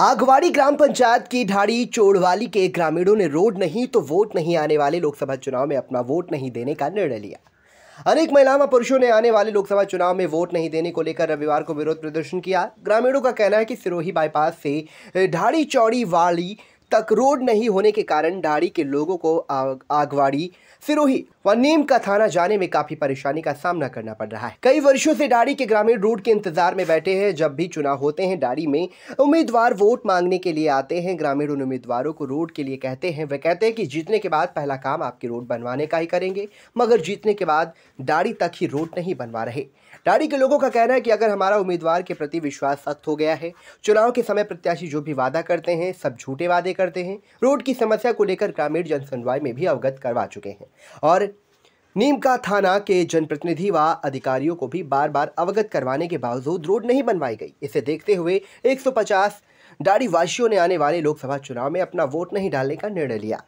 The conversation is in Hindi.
आघवाड़ी ग्राम पंचायत की ढाड़ी चोड़वाली के ग्रामीणों ने रोड नहीं तो वोट नहीं आने वाले लोकसभा चुनाव में अपना वोट नहीं देने का निर्णय लिया अनेक महिलाओं व पुरुषों ने आने वाले लोकसभा चुनाव में वोट नहीं देने को लेकर रविवार को विरोध प्रदर्शन किया ग्रामीणों का कहना है कि सिरोही बाईपास से ढाड़ी चौड़ी वाली तक रोड नहीं होने के कारण डाड़ी के लोगों को आग, आगवाड़ी सिरोही व नीम का थाना जाने में काफी परेशानी का सामना करना पड़ रहा है कई वर्षों से डाड़ी के ग्रामीण रोड के इंतजार में बैठे हैं जब भी चुनाव होते हैं डाड़ी में उम्मीदवार वोट मांगने के लिए आते हैं ग्रामीण उन उम्मीदवारों को रोड के लिए कहते हैं वे कहते हैं कि जीतने के बाद पहला काम आपके रोड बनवाने का ही करेंगे मगर जीतने के बाद डाड़ी तक ही रोड नहीं बनवा रहे डाड़ी के लोगों का कहना है कि अगर हमारा उम्मीदवार के प्रति विश्वास सख्त हो गया है चुनाव के समय प्रत्याशी जो भी वादा करते हैं सब झूठे वादे करते हैं रोड की समस्या को लेकर ग्रामीण जन सुनवाई में भी अवगत करवा चुके हैं और नीमका थाना के जनप्रतिनिधि व अधिकारियों को भी बार बार अवगत करवाने के बावजूद रोड नहीं बनवाई गई इसे देखते हुए 150 पचास डाड़ीवासियों ने आने वाले लोकसभा चुनाव में अपना वोट नहीं डालने का निर्णय लिया